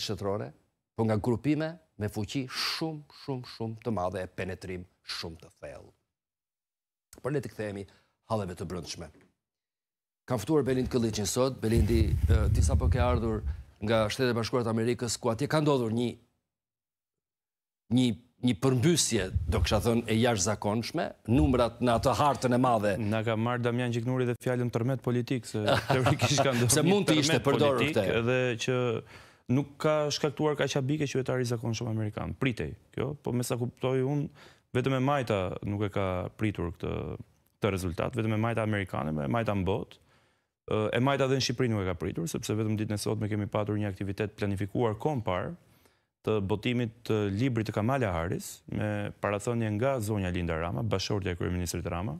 shëtërore, po nga grupime me fuqi shumë, shumë, shumë të madhe e penetrim shumë të thellë. Por le të këthejemi halëve të brëndshme. Kam fëtuar Belind Këllicin sot, Belindi tisa po ke ardhur nga shtetë e bashkuarët Amerikës, ku atje ka ndodhur një një një përmbysje, do kësha thënë, e jash zakonshme, numrat në atë hartën e madhe. Në ka marrë Damjan Gjiknuri dhe fjalën fjallën tërmet politikë, se mund të ishte përdorë këte. Dhe që nuk ka shkaktuar ka qabike qëvetari zakon shumë Amerikanë. Pritej, kjo, po me sa kuptoj unë, vetëm e majta nuk e ka pritur këtë rezultat, vetëm e majta Amerikanë, e majta në botë, e majta dhe në Shqipëri nuk e ka pritur, sepse vetëm ditë nësot me kemi patur një aktivitet planifikuar kompar të botimit të libri të Kamala Harris, me parathonje nga zonja Linda Rama, bashortja kërë Ministrit Rama,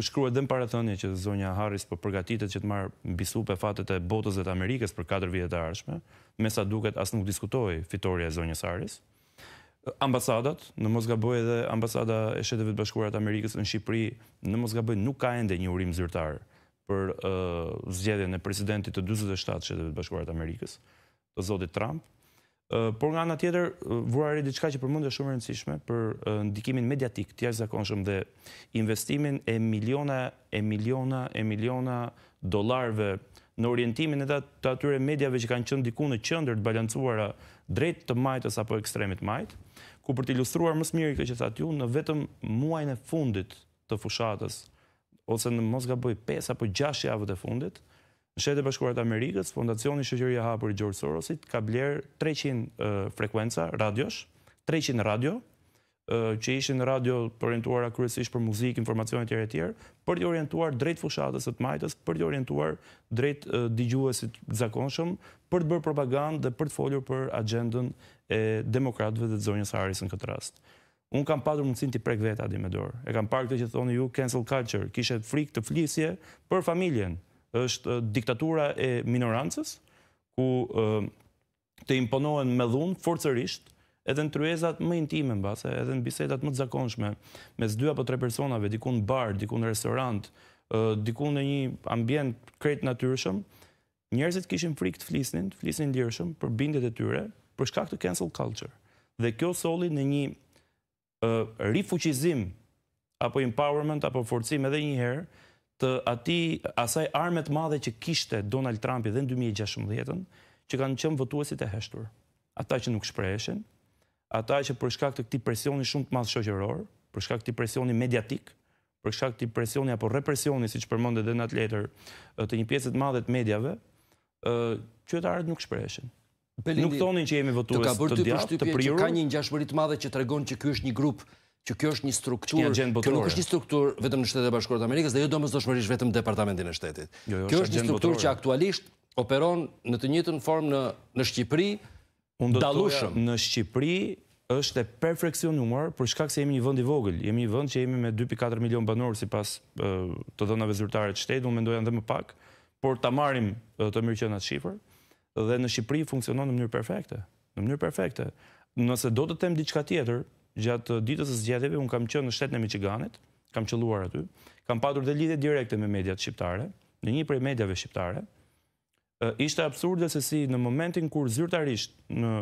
u shkruar dhe në thënje që zonja Harris për po përgatitet që të marë bisu për fatet e botës dhe të Amerikës për 4 e arshme, me sa duket asë nuk diskutoj fitorja e zonjës Harris. Ambasadat, në Mosgaboj edhe ambasada e shetëve të bashkurat Amerikës në Shqipëri, në Mosgaboj nuk ka ende një urim zyrtar për zgjedhjen e presidentit të 27 shetëve të bashkurat Amerikës, të zotit Trump, Por nga nga tjetër, vurari diçka që përmëndë e shumë rëndësishme për ndikimin mediatik, tja që zakonshëm dhe investimin e miliona, e miliona, e miliona dolarve në orientimin e të atyre medjave që kanë qëndë diku në qëndër të balancuara drejt të majtës apo ekstremit majtë, ku për të ilustruar mësë mirë i këtë që të atyun, në vetëm muajnë e fundit të fushatës, ose në mos ga bëj 5 apo 6 javët e fundit, Në shetë e bashkurat Amerikës, Fondacioni Shëqëria Hapur i George Sorosit ka blerë 300 frekuenca radiosh, 300 radio, që ishin radio përorientuar akurësish për muzikë, informacionit tjere tjere, për të orientuar drejt fushatës të majtës, për të orientuar drejt digjuesit zakonshëm, për të bërë propagandë dhe për të foljur për agendën e demokratëve dhe zonjës Harris në këtë rast. Unë kam patur mundësin të prek vetë, Adi Medor. E kam parë këtë që thoni ju, cancel culture, kishet frikë të flisje për familjen, është diktatura e minorancës, ku të imponohen me dhunë forcerisht, edhe në tryezat më intime në base, edhe në bisedat më të zakonshme, me së dy apo tre personave, dikun bar, dikun restaurant, dikun në një ambient kretë natyrshëm, njerëzit kishin frik të flisnin, të flisnin lirëshëm për bindet e tyre, për shkak të cancel culture. Dhe kjo soli në një rifuqizim, apo empowerment, apo forcim edhe një herë, të ati asaj armet madhe që kishte Donald Trumpi dhe në 2016-ën, që kanë qëmë votuasit e heshtur. Ata që nuk shpreheshen, ata që përshka këtë këti presioni shumë të madhë shogjeror, përshka këti presioni mediatik, përshka këti presioni apo represioni, si që përmonde dhe në atë letër, të një pjesët madhe të medjave, që të nuk shpreheshen. Nuk tonin që jemi votuës të djatë, të prirur. Ka një një gjashmërit madhe që të regon që kjo është një grup që kjo është një struktur, kjo nuk është një struktur vetëm në shtetet e bashkurët Amerikës, dhe jo do mësë doshmërish vetëm departamentin e shtetit. Jo, jo, kjo është një struktur që aktualisht operon në të njëtën form në Shqipëri, dalushëm. Në Shqipëri është e perfekcion në për shkak se jemi një vënd i vogël, jemi një vënd që jemi me 2.4 milion banorë si pas të dhënave zyrtare të shtetit, unë me dhe më pak, por të marim të mirë qënë atë shifër, dhe në Shqipëri funksionon në mënyrë perfekte. Në mënyrë perfekte. Nëse do të temë diqka tjetër, gjatë ditës e zgjedhjeve un kam qenë në shtetin e Michiganit, kam qelluar aty, kam pasur dhe lidhje direkte me mediat shqiptare, në një prej mediave shqiptare. Ë ishte absurde se si në momentin kur zyrtarisht në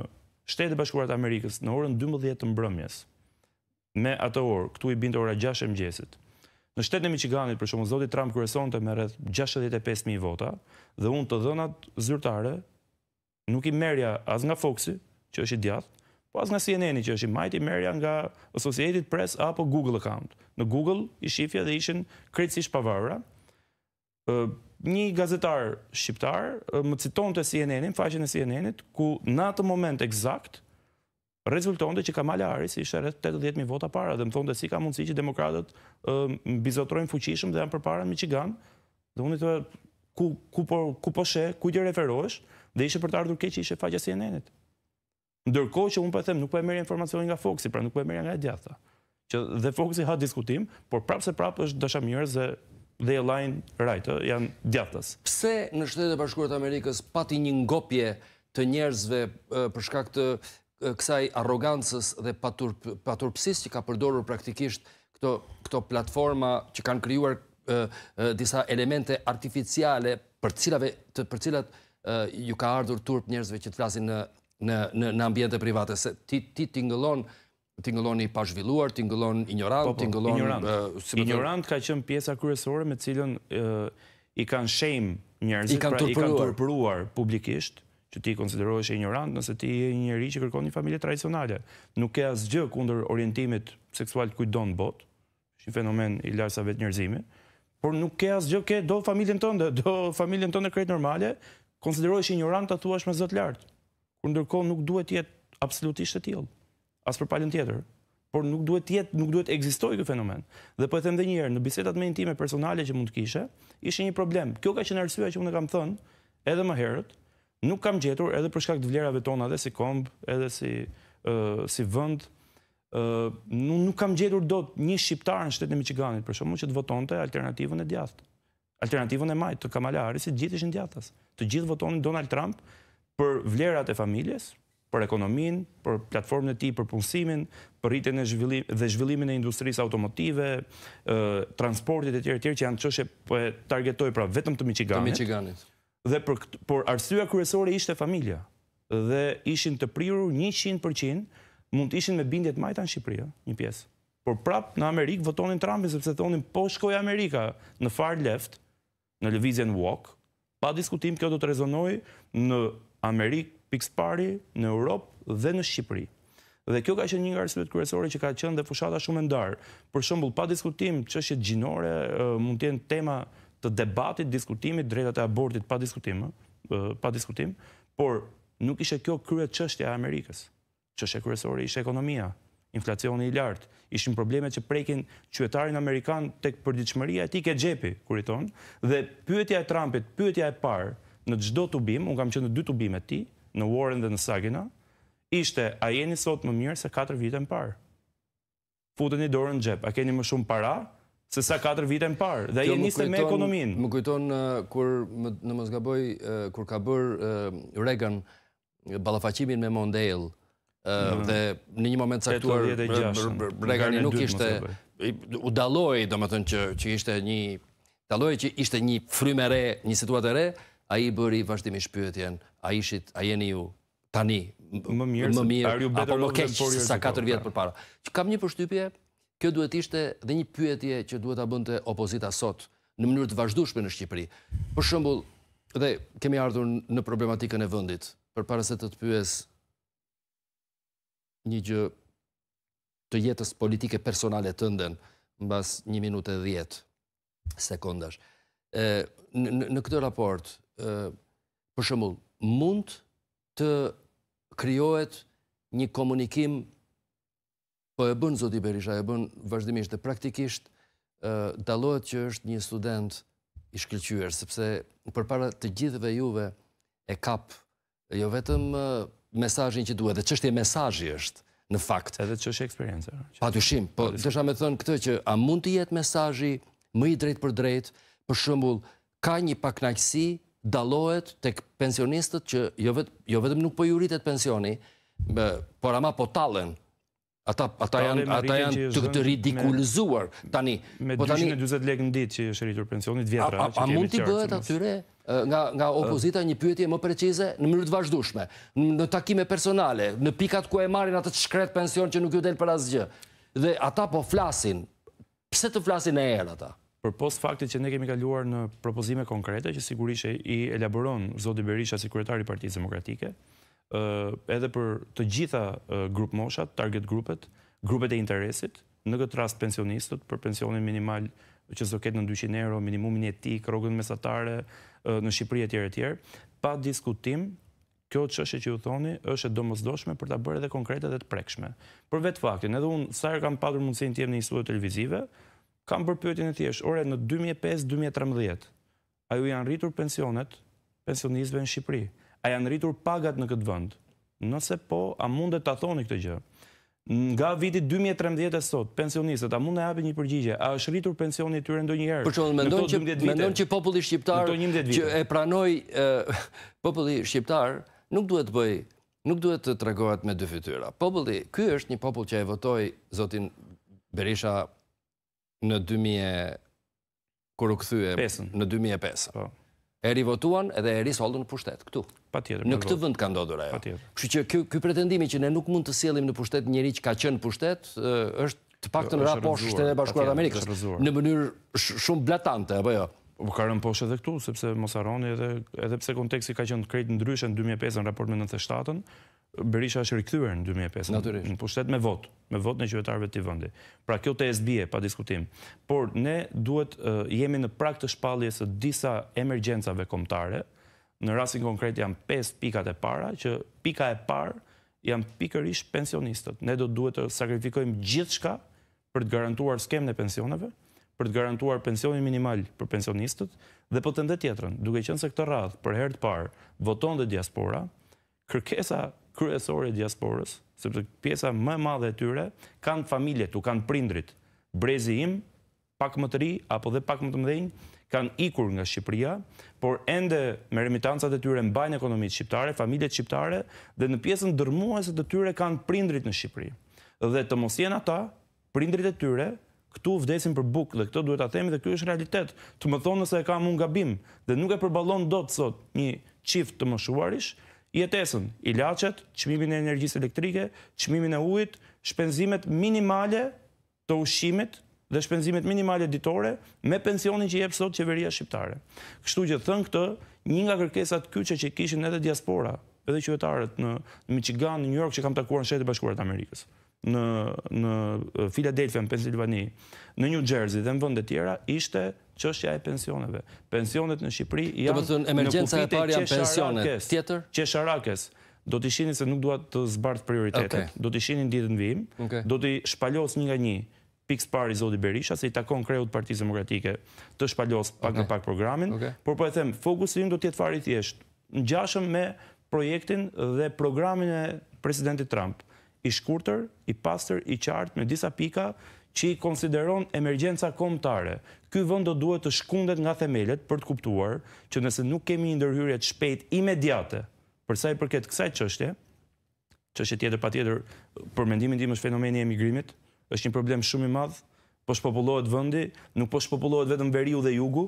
Shtetet e Bashkuara të Amerikës në orën 12 të mbrëmjes, me atë orë, këtu i binte ora 6 e mëngjesit. Në shtetin e Michiganit, për shembull, zoti Trump kryesonte me rreth 65000 vota dhe un të dhënat zyrtare nuk i merrja as nga Foxi, që është i djathtë, pas nga CNN-i që është i majti merja nga Associated Press apo Google account. Në Google i shifja dhe ishin kretësish pavarra. Një gazetar shqiptar më citon të CNN-in, faqin e CNN-it, ku në atë moment exakt, rezulton të që Kamala Harris ishe rrët 80.000 vota para dhe më thonë të si ka mundësi që demokratët bizotrojnë fuqishëm dhe janë për para në Michigan, dhe unë i të ku po shë, ku të po referosh, dhe ishe për të ardhur keqë ishe faqja CNN-it. Ndërkohë që unë po them nuk po e merr informacionin nga Foxi, pra nuk po e merr nga e djathta. Që dhe Foxi ha diskutim, por prapë se prapë është dëshamirës dhe dhe e lajnë right, ë, janë djathtas. Pse në Shtetet e Bashkuara të Amerikës pati një ngopje të njerëzve për shkak të kësaj arrogancës dhe paturpsis që ka përdorur praktikisht këto platforma që kanë krijuar disa elemente artificiale për cilave për cilat ju ka ardhur turp njerëzve që të flasin në në në ambiente private se ti ti tingëllon tingëllon i pashvilluar, tingëllon ignorant, po, po, tingëllon ignorant ka qenë pjesa kërësore me cilën i kanë shame njerëzit i kanë pra, tërpëruar publikisht që ti konsiderohesh ignorant nëse ti je një njerëz që kërkon një familje tradicionale. Nuk ka asgjë kundër orientimit seksual të kujt do në botë, është fenomen i lartë sa vetë njerëzimi, por nuk ka asgjë që do familjen tënde do familjen tënde të normale, konsiderohesh ignorant ta thuash me zot lart kur ndërkohë nuk duhet të jetë absolutisht e tillë, as për palën tjetër, por nuk duhet të jetë, nuk duhet ekzistojë ky fenomen. Dhe po e them edhe një herë, në bisedat me intime personale që mund të kishe, ishte një problem. Kjo ka qenë rësua që mund të kam thënë edhe më herët, nuk kam gjetur edhe për shkak të vlerave tona dhe si komb, edhe si ë si vend, ë nuk kam gjetur dot një shqiptar në shtetin e Michiganit, për shkakun që të votonte alternativën e djathtë. Alternativën e majtë të Kamala Harris, të gjithë djathtas. Të gjithë votonin Donald Trump, për vlerat e familjes, për ekonomin, për platformën e tij për punësimin, për rritjen e zhvillimit dhe zhvillimin e industrisë automotive, transportit e tjerë tjerë që janë çështje po e targetoj pra vetëm të Michiganit. Të Michiganit. Dhe për por kërësore kryesore ishte familja. Dhe ishin të prirur 100% mund të ishin me bindje të majta në Shqipëri, një pjesë. Por prap në Amerik votonin Trumpin sepse thonin po shkoj Amerika në far left në lëvizjen walk. Pa diskutim kjo do të rezonojë në Amerikë pikës pari, në Europë dhe në Shqipëri. Dhe kjo ka qenë një nga arsyet kryesore që ka qenë dhe fushata shumë ndarë. Për shembull, pa diskutim çështje gjinore mund të tema të debatit, diskutimit drejta e abortit pa diskutim, pa diskutim, por nuk ishte kjo krye çështja e Amerikës. Çështja kryesore ishte ekonomia, inflacioni i lartë, ishin problemet që prekin qytetarin amerikan tek përditshmëria e tij ke xhepi, kuriton, dhe pyetja e Trumpit, pyetja e parë, në gjdo të bim, unë kam qenë në dy të bim e ti, në Warren dhe në Sagina, ishte, a jeni sot më mirë se 4 vite më parë? Futën i dorën në gjep, a keni më shumë para, se sa 4 vite më parë, dhe jeni njëse me ekonominë. Më kujtonë, kur në Mëzgaboj, kur ka bërë Reagan balafacimin me Mondale, mhm. dhe në një moment saktuar, Reagan nuk ishte, u daloj, do më thënë që ishte një, daloj që ishte një frymere, një situatë e re, a i bëri vazhdimi shpyëtjen, a ishit, a jeni ju tani, më mirë, më mirë apo më keqë sa 4 vjetë pra. për para. Kam një përshtypje, kjo duhet ishte dhe një pyetje që duhet a bënte opozita sot në mënyrë të vazhdushme në Shqipëri. Për shëmbull, dhe kemi ardhur në problematikën e vëndit, për para se të të pyes një gjë të jetës politike personale të ndën, në bas një e dhjetë sekundash. Në këtë raportë, për shumë, mund të kryohet një komunikim, po e bënë Zoti Berisha, e bënë vazhdimisht dhe praktikisht, dalohet që është një student i shkëllqyër, sepse për para të gjithëve juve e kapë, jo vetëm mesajin që duhet, dhe që është e mesajin është, në fakt. Edhe që është eksperiencë. Pa të shimë, po dësha të thënë këtë që a mund të jetë mesajin, më i drejt për drejt, për shumbull, ka një paknaqësi dalohet të pensionistët që jo, jo vetëm nuk po juritet pensioni, por ama po talen, ata janë të këtë ridikulizuar. Me 220 po lek në ditë që është rritur pensionit vjetra. A mund t'i bëhet atyre nga opozita një pyetje më precize në mërët vazhdushme, në takime personale, në pikat ku e marin atë të shkret pension që nuk ju del për asgjë. Dhe ata po flasin, pse të flasin e erë Ata për post faktit që ne kemi kaluar në propozime konkrete, që sigurisht e i elaboron Zoti Berisha si i Partisë Demokratike, edhe për të gjitha grupë moshat, target grupet, grupet e interesit, në këtë rast pensionistët, për pensionin minimal që së ketë në 200 euro, minimumin e ti, krogën mesatare, në Shqipëri e tjere e tjere, pa diskutim, kjo të shëshë që ju thoni, është e do për të bërë edhe konkrete dhe të prekshme. Për vetë faktin, edhe unë, sajrë kam padrë mundësin të jemë në instituat televizive, kam për pyetjen e thjesht, ore në 2005-2013, a ju janë rritur pensionet, pensionizve në Shqipëri? A janë rritur pagat në këtë vënd? Nëse po, a mundet të thoni këtë gjë? Nga viti 2013 e sot, pensionistët, a mundet e api një përgjigje? A është rritur pensionit të rëndo njëherë? Për që mendon që populli shqiptar që e pranoj populli shqiptar nuk duhet të bëj nuk duhet të tregojat me dy fytyra. Populli, kjo është një popull që e votoj zotin Berisha në 2000 kur u kthye në 2005. Po. E rivotuan edhe e risoldu në pushtet këtu. Patjetër. Në këtë vend ka ndodhur ajo. Patjetër. Kështu që ky ky pretendimi që ne nuk mund të sjellim në pushtet njëri që ka qenë në pushtet është të paktën raport me Shtetin e Bashkuar Amerikës në mënyrë shumë blatante apo jo. Po ka rënë poshtë edhe këtu sepse mos harroni edhe edhe pse konteksti ka qenë krejt ndryshe në 2005 në raport me 97-ën, Berisha është rikthyer në 2005. Në pushtet me vot, me vot në qytetarëve të vëndi. Pra kjo tez bie pa diskutim. Por ne duhet jemi në prag të shpalljes së disa emergjencave kombëtare. Në rastin konkret janë 5 pikat e para që pika e parë janë pikërisht pensionistët. Ne do duhet të sakrifikojmë gjithçka për të garantuar skemën e pensioneve, për të garantuar pensionin minimal për pensionistët dhe po të tjetrën, duke qenë se këtë radhë për herë të parë voton dhe diaspora, kërkesa kryesore diasporës, sepse pjesa më e madhe e tyre kanë familje, tu kanë prindrit, brezi im, pak më të ri apo dhe pak më të mëdhenj, kanë ikur nga Shqipëria, por ende me remitancat e tyre mbajnë ekonominë shqiptare, familjet shqiptare dhe në pjesën dërmuese të tyre kanë prindrit në Shqipëri. Dhe të mos jenë ata, prindrit e tyre këtu vdesin për bukë dhe këtë duhet ta themi dhe ky është realitet. Të më thonë se e kam mund gabim dhe nuk e përballon dot sot një çift të moshuarish jetesën, lachet, qmimin e energjisë elektrike, qmimin e ujit, shpenzimet minimale të ushimit dhe shpenzimet minimale ditore me pensionin që jep sot qeveria shqiptare. Kështu që thënë këtë, një nga kërkesat kyqe që kishin edhe diaspora, edhe qyvetarët në Michigan, në New York, që kam takuar në shetë e bashkuarët Amerikës, në Philadelphia, në Pennsylvania, në New Jersey dhe në vëndet tjera, ishte qështja e pensioneve. Pensionet në Shqipëri janë po në kufit e qesharakes. Do të shini se nuk duat të zbartë prioritetet. Do të shini në ditë në vim. Do të shpallos një nga një Pikës pari Zodi Berisha, se i takon kreut të partizë demokratike të shpallos pak në pak programin. Por po e them, fokus rinë do tjetë farit jeshtë. Në gjashëm me projektin dhe programin e presidentit Trump. I shkurter, i pasër, i qartë, me disa pika, që i konsideron emergjenca komptare. Ky vënd do duhet të shkundet nga themelet për të kuptuar që nëse nuk kemi ndërhyrjet shpejt imediate përsa i përket kësaj qështje, qështje tjetër pa tjetër për mendimin tim është fenomeni emigrimit, është një problem shumë i madhë, po shpopulohet vëndi, nuk po shpopulohet vetëm veriu dhe jugu,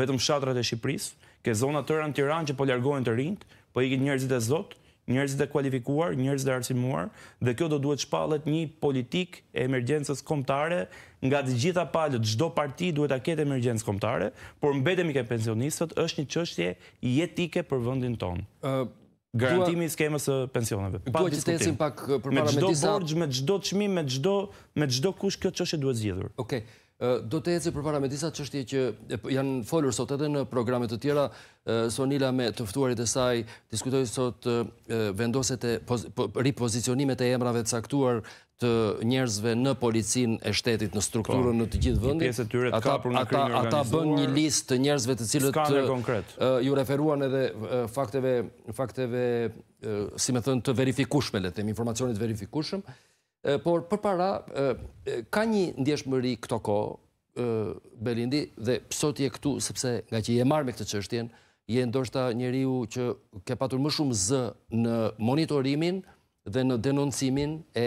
vetëm shatrat e Shqipëris, ke zona tëra në Tiran që po ljargojnë të rinjt, po i njerëzit e zotë, njerëz e kualifikuar, njerëz e arsimuar, dhe kjo do duhet shpalet një politik e emergjensës komptare, nga të gjitha palët, gjdo parti duhet a ketë emergjensë komptare, por mbetemi ke pensionistët, është një qështje jetike për vëndin tonë. Uh, Garantimi i skemës së pensioneve. Pa duhet të ecim pak përpara me disa me çdo borxh, me çdo çmim, me çdo me çdo kush kjo çështje duhet zgjidhur. Okej. Okay. Do të eci për përpara me disa qështje që janë folur sot edhe në programet të tjera, Sonila me tëftuarit e saj diskutoj sot vendoset e po, ripozicionimet e emrave të saktuar të njerëzve në policin e shtetit në strukturën po, në të gjithë vëndi. Një pjesë të të në organizuar. Ata bën një list të njerëzve të cilët ju referuan edhe fakteve, si me thënë, të verifikushme. të informacionit verifikushme, Por për para, ka një ndjeshëmëri këto ko, Belindi, dhe pësot je këtu, sepse nga që je marrë me këtë qështjen, je ndoshta njeriu që ke patur më shumë zë në monitorimin dhe në denoncimin e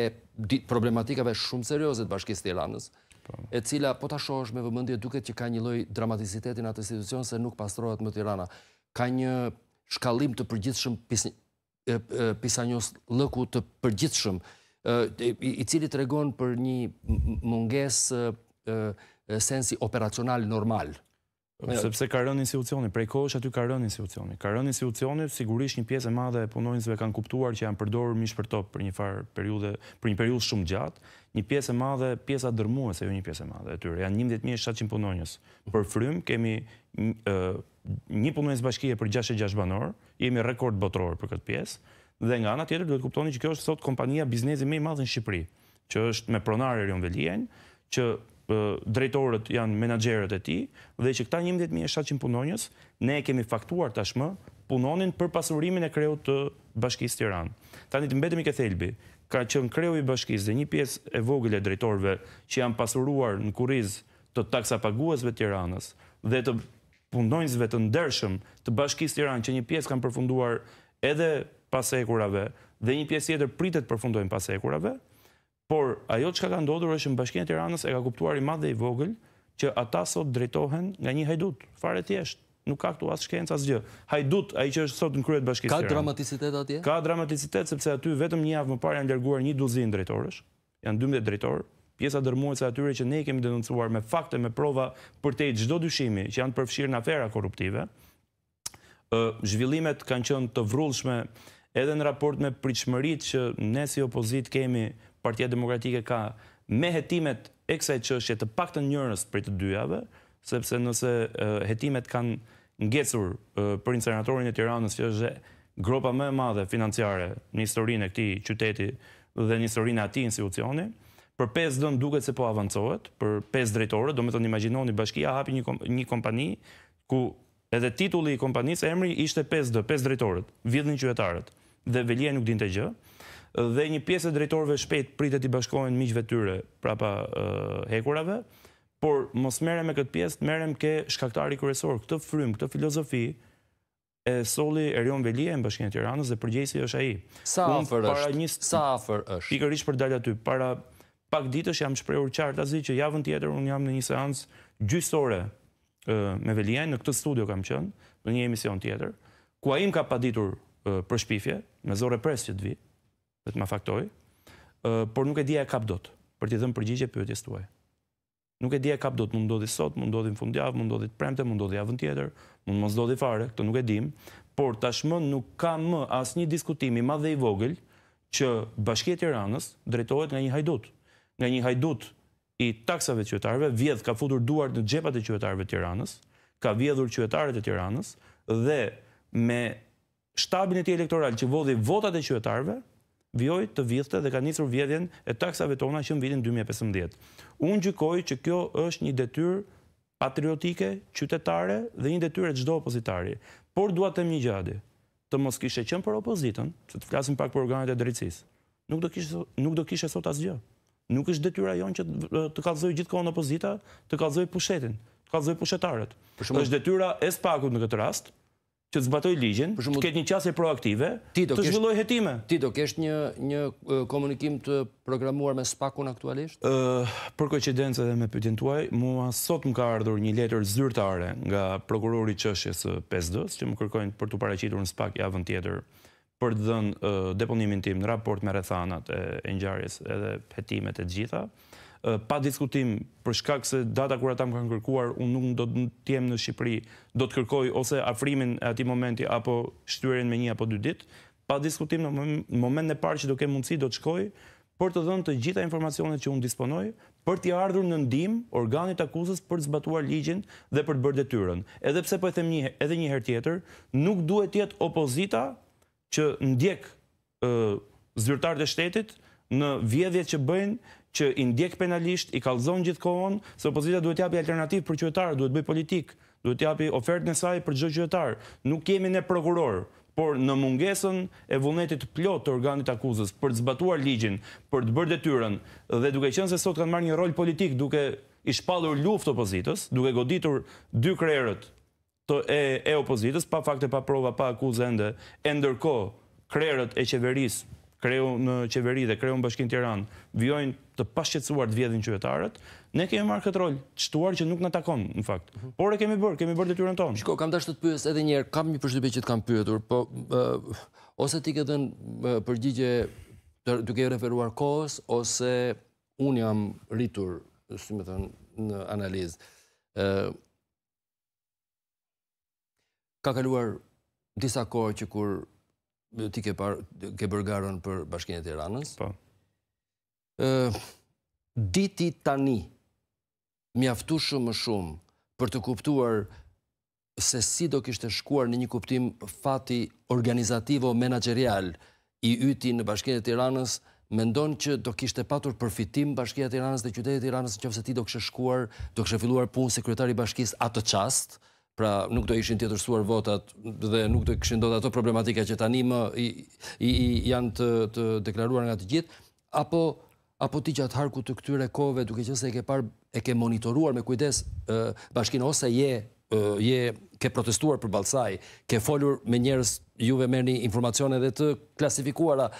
problematikave shumë të bashkisë të Iranës, po. e cila po të shosh me vëmëndje duket që ka një loj dramatisitetin atë institucion se nuk pastrohet më Tirana. Ka një shkallim të përgjithshëm pisanjos lëku të përgjithshëm i cili të regon për një munges sensi operacional normal. Sepse ka rënë institucionit, prej kosh aty ka rënë institucionit. Ka rënë institucionit, sigurisht një pjesë e madhe e punojnësve kanë kuptuar që janë përdorë mishë për topë për një farë për një periude shumë gjatë, një pjesë e madhe, pjesë a se e jo një pjesë e madhe e tyre. Janë 11.700 punojnës për frym, kemi një punojnës bashkije për 6.6 banorë, jemi rekord botërorë për këtë pjesë, dhe nga ana tjetër duhet të kuptoni që kjo është sot kompania biznesi më i madh në Shqipëri, që është me pronar Erion Veliajn, që drejtorët janë menaxherët e tij dhe që këta 11700 punonjës ne e kemi faktuar tashmë punonin për pasurimin e kreut të Bashkisë Tiranë. Tani të mbetemi ke thelbi, ka qenë kreu i bashkisë dhe një pjesë e vogël e drejtorëve që janë pasuruar në kurriz të taksa paguesve të Tiranës dhe të punonjësve të ndershëm të Bashkisë Tiranë që një pjesë kanë përfunduar edhe pasekurave dhe një pjesë tjetër pritet përfundojnë pasekurave, por ajo që ka ndodhur është në bashkinë e Tiranës e ka kuptuar i madh dhe i vogël që ata sot drejtohen nga një hajdut, fare thjesht, nuk ka këtu as shkencë asë gjë. Hajdut, ai që është sot në krye të bashkisë. Ka dramaticitet atje? Ka dramaticitet sepse aty vetëm një javë më parë janë larguar një duzinë drejtorësh, janë 12 drejtorë pjesa dërmuese atyre që ne kemi denoncuar me fakte me prova për te çdo dyshimi që janë përfshirë në afera korruptive. Ë zhvillimet kanë qenë të vrrullshme edhe në raport me pritshmërit që ne si opozit kemi, Partia Demokratike ka me hetimet e kësaj qështje të pak të njërës për të dyjave, sepse nëse hetimet kanë ngecur për inseratorin e tiranës që është gropa e madhe financiare një historinë e këti qyteti dhe një historinë ati institucioni, për 5 dënë duket se po avancohet, për 5 drejtore, do me të në imaginoni bashkia hapi një kompani ku edhe titulli i kompanisë emri ishte 5 dë, 5 drejtore, vidhën qyvetarët dhe velia nuk dinte gjë. Dhe një pjesë e drejtorëve shpejt pritet i bashkohen miqve tyre, prapa hekurave, por mos merrem me këtë pjesë, merrem ke shkaktari kryesor, këtë frym, këtë filozofi e soli Erion Velia në Bashkinë e Tiranës dhe përgjegjësi është ai. Sa afer është? Një... Sa afer është? Pikërisht për dalja t'y, para pak ditësh jam shprehur qartazi që javën tjetër un jam në një seancë gjyqësore me Velia në këtë studio kam qenë, në një emision tjetër, ku ai më ka paditur për shpifje, me zore presë që të vi, dhe të ma faktoj, por nuk e dija e kap dot, për t'i dhëmë përgjigje për jetjes tuaj. Nuk e dija e kap dot, mund ndodhi sot, mund ndodhi në fundjavë, mund ndodhi të premte, mund ndodhi avën tjetër, mund mos ndodhi fare, këto nuk e dim, por tashmë nuk ka më asë një diskutimi ma dhe i vogël që bashkjet i ranës drejtojt nga një hajdut. Nga një hajdut i taksave qëtarve, vjedh ka futur duar në gjepat e qëtarve tiranës, ka vjedhur qëtarët e tiranës, dhe me shtabin e ti elektoral që vodhi votat e qëtarve, vjoj të vjithë dhe ka njësër vjedhjen e taksave tona që në vidin 2015. Unë gjykoj që kjo është një detyr patriotike, qytetare dhe një detyr e gjdo opozitari. Por duat e mjë gjadi, të mos kishe qënë për opozitën, që të flasim pak për organet e drejtsis, nuk do kishe sot asgjë. Nuk është detyra jonë që të kalzoj gjithë kohën opozita, të kalzoj pushetin, të kalzoj pushetarët. është detyra e spakut në këtë rast, që të zbatoj ligjin, të ketë një qasje proaktive, të zhvilloj jetime. Ti do kesh një komunikim të programuar me spakun aktualisht? Për koqidencë edhe me pëtjen tuaj, mua sot më ka ardhur një letër zyrtare nga prokurori qëshjes PESDOS, që më kërkojnë për të pareqitur në spak javën tjetër për dhënë deponimin tim në raport me rethanat e njarjes edhe jetimet e gjitha, pa diskutim për shkak se data kur ata më kanë kërkuar, unë nuk do të jem në Shqipëri, do të kërkoj ose afrimin e atij momenti apo shtyrjen me një apo dy ditë. Pa diskutim në momentin e parë që do kem mundësi do të shkoj për të dhënë të gjitha informacionet që unë disponoj për t'i ardhur në ndim organit akuzës për të zbatuar ligjin dhe për të bërë detyrën. Edhe pse po e them një edhe një herë tjetër, nuk duhet të jetë opozita që ndjek zyrtarët e shtetit në vjedhjet që bëjnë që i ndjek penalisht, i kalzon gjithkohon, se opozita duhet t'japi alternativë për qytetarët, duhet bëj politik, duhet t'japi ofertën e saj për çdo qytetar. Nuk kemi ne prokuror, por në mungesën e vullnetit të plot të organit akuzës për të zbatuar ligjin, për të bërë detyrën dhe duke qenë se sot kanë marrë një rol politik duke i shpallur luftë opozitës, duke goditur dy krerët të e, opozitës, pa fakte, pa prova, pa akuzë ende, e ndërkohë krerët e qeverisë kreu në qeveri dhe kreu në bashkin Tiran, vjojnë të pashqetsuar të vjedhin qyvetarët, ne kemi marrë këtë rol, qëtuar që nuk në takon, në fakt. Mhm. Por e kemi bërë, kemi bërë dhe tyren tonë. Shko, kam dashtë të të pyës edhe njerë, kam një përshypje që të kam pyëtur, po ose ti këtë në përgjigje të ke referuar kohës, ose unë jam rritur, si me thënë, në analizë. Ka kaluar disa kohë që kur ti ke, par, ke bërgarën për bashkinë e Tiranës. Po. diti tani, aftu shumë më shumë për të kuptuar se si do kishte shkuar në një kuptim fati organizativo menagerial i yti në bashkinë e Tiranës, mendon që do kishte patur përfitim bashkia e Tiranës dhe qyteti i Tiranës nëse ti do kishtë shkuar, do kishe filluar punë sekretari bashkisë atë çast, pra nuk do ishin tjetërsuar votat dhe nuk do këshin do të ato problematika që tani më i, janë të, të deklaruar nga të gjithë, apo, apo ti gjatë harku të këtyre kove, duke që se e ke parë, e ke monitoruar me kujdes bashkinë, ose je, je ke protestuar për balsaj, ke folur me njerës juve me një informacione dhe të klasifikuara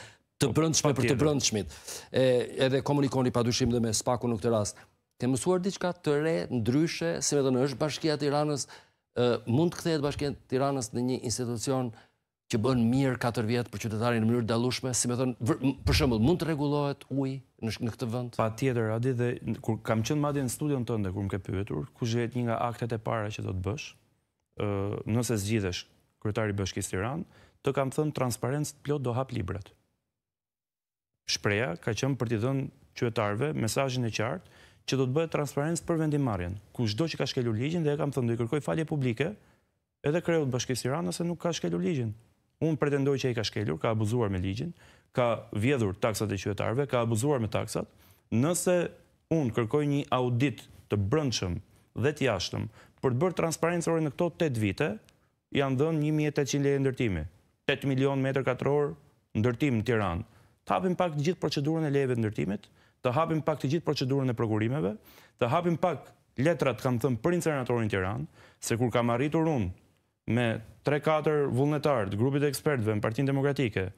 të po, brëndshme për të brëndshmit, e, edhe komunikoni pa dushim dhe me spaku në këtë rast. Ke mësuar diçka të re, ndryshe, si me të në është bashkia të Iranës, mund të kthehet bashkënd Tiranës në një institucion që bën mirë katër vjet për qytetarin në mënyrë dallueshme, si më thon, për shembull, mund të rregullohet uji në në këtë vend. Patjetër, a di dhe kur kam qenë madje në studion tënde kur më ke pyetur, kush jet një nga aktet e para që do të bësh? ë nëse zgjidhesh kryetari i Bashkisë Tiranë, të kam thënë transparencë plot do hap librat. Shpreha ka qenë për të dhënë qytetarëve mesazhin e qartë që do të bëhet transparentës për vendimarjen. Kushdo që ka shkelu ligjin dhe e kam thëndu i kërkoj falje publike, edhe kreut bashkës Tirana se nuk ka shkelu ligjin. Unë pretendoj që e ka shkelur, ka abuzuar me ligjin, ka vjedhur taksat e qëtarve, ka abuzuar me taksat. Nëse unë kërkoj një audit të brëndshëm dhe të jashtëm për të bërë transparentës orë në këto 8 vite, janë dhënë 1.800 leje ndërtimi, 8 milion meter katëror ndërtim në Tiranë. Tapim pak gjithë procedurën e lejeve ndërtimit, të hapim pak të gjithë procedurën e prokurimeve, të hapim pak letrat kam thëmë për incernatorin tjeran, se kur kam arritur unë me 3-4 vullnetarë të grupit e ekspertve në partinë demokratike,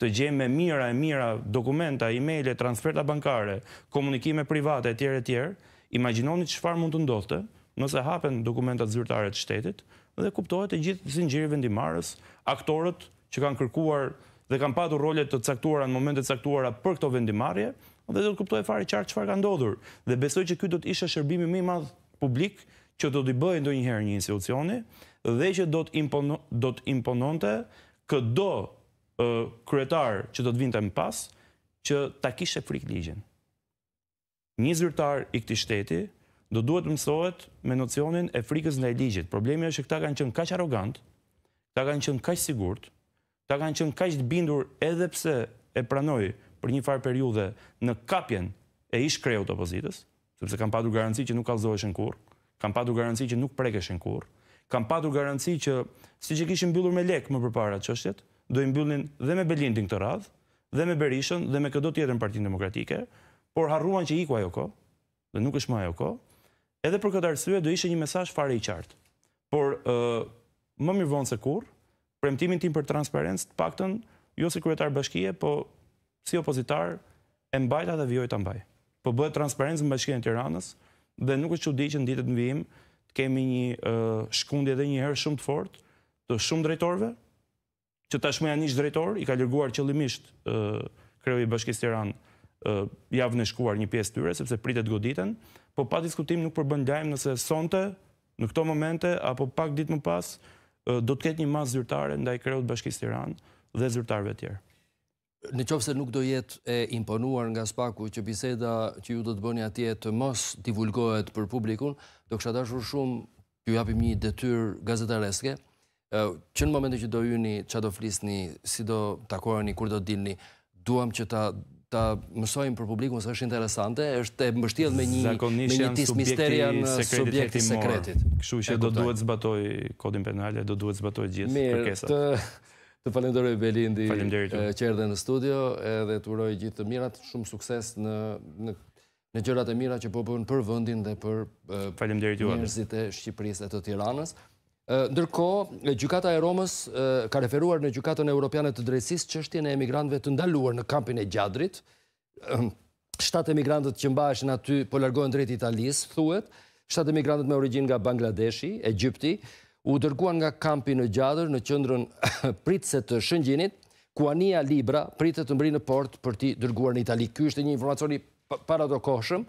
të gjemë me mira e mira dokumenta, e-mail transferta bankare, komunikime private e tjere tjere, imaginoni që farë mund të ndodhte, nëse hapen dokumentat zyrtare të shtetit, dhe kuptohet e gjithë zinë gjirë vendimarës, aktorët që kanë kërkuar dhe kanë patu rolet të caktuara në momentet caktuara për këto vendimarje, dhe do të kuptoj fare qartë qëfar ka ndodhur. Dhe besoj që këtë do të isha shërbimi me madhë publik që do të bëjë ndo njëherë një institucioni dhe që do të impononte këdo kretar që do të vinte më pas që ta kishe frikë ligjin. Një zyrtar i këti shteti do duhet mësohet me nocionin e frikës në e ligjit. Problemi është që këta kanë qënë kaq arogant, këta kanë qënë kaq sigurt, këta kanë qënë kaq të bindur pse e pranojë për një farë periude në kapjen e ish kreut opozitës, sepse kam padur garanci që nuk alzoheshen kur, kam padur garanci që nuk prekeshin kur, kam padur garanci që si që kishin bëllur me lek më përpara çështjet, do i mbëllin dhe me Belindin këtë radhë, dhe me Berishën, dhe me këdo tjetër në partinë demokratike, por harruan që i ajo kohë dhe nuk është më ajo kohë. edhe për këtë arsye do ishte një mesazh fare i qartë. Por më mirë vonë se kur, premtimin tim për transparencë të paktën jo si kryetar bashkie, po si opozitar, e mbajta dhe vjojta mbaj. Po bëhet transparentës në bashkinë të Tiranës, dhe nuk është që di që në ditët në vijim, kemi një shkundje dhe një herë shumë të fort, të shumë drejtorve, që tashmë janë ishtë drejtor, i ka lirguar qëllimisht kreu i bashkisë Tiranë, javë në shkuar një pjesë tyre, sepse pritet goditen, po pa diskutim nuk përbën nëse sonte, në këto momente, apo pak ditë më pas, do të ketë një mas zyrtare ndaj kreut bashkisë Tiranë dhe zyrtarve tjerë. Në qofë se nuk do jetë e imponuar nga spaku që biseda që ju do të bëni atje të mos divulgohet për publikun, do kështë atashur shumë ju japim një detyr gazetareske, që në momente që do juni, që do flisni, si do takoheni, kur do dilni, duham që ta ta mësojmë për publikun se është interesante, është e mbështjedh me një me një tis misteria në subjektin sekretit. Kështu që do duhet zbatoj kodin penal, do duhet zbatoj gjithë përkesat. Mirë, Të falenderoj Belindi që erdhe në studio edhe të uroj gjithë të mirat shumë sukses në gjërat e mira që po përën për vëndin dhe për mirëzit e Shqipëris e të tiranës. Ndërko, gjukata e Romës ka referuar në gjukatën e Europiane të drejsis që është tjene emigrantve të ndaluar në kampin e gjadrit. Ehm, shtatë emigrantët që mba është në aty po largohen drejt Italisë, thuet. Shtatë emigrantët me origin nga Bangladeshi, Egypti, u dërguan nga kampi në gjadër në qëndrën pritëse të shëngjinit, ku anija libra pritët të mbri në port për ti dërguar në Itali. Ky është një informacioni paradokoshëm,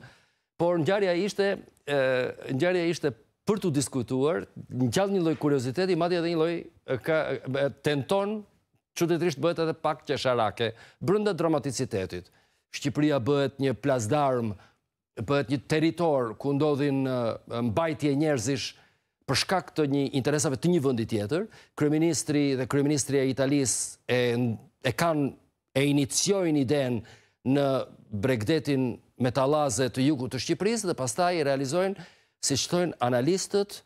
por në ishte për të diskutuar, në një loj kurioziteti, madhja dhe një loj tenton që të bëhet edhe pak që sharake, brënda dramaticitetit. Shqipëria bëhet një plazdarm, bëhet një teritor ku ndodhin mbajtje njerëzish për shkak të një interesave të një vëndit tjetër, kryeministri dhe kryeministri e Italis e kanë e iniciojnë idenë në bregdetin metalaze të jugu të Shqipëris dhe pastaj i realizojnë, si qëtojnë analistët,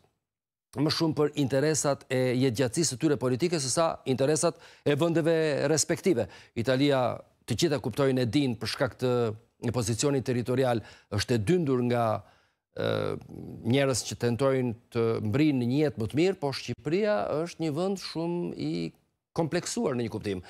më shumë për interesat e jetëgjatsisë të tyre politike, sësa interesat e vëndeve respektive. Italia të qita kuptojnë e din përshka këtë pozicionit teritorial është e dyndur nga Shqipëris, njërës që tentojnë të mbrinë një jetë më të mirë, po Shqipëria është një vënd shumë i kompleksuar në një kuptim.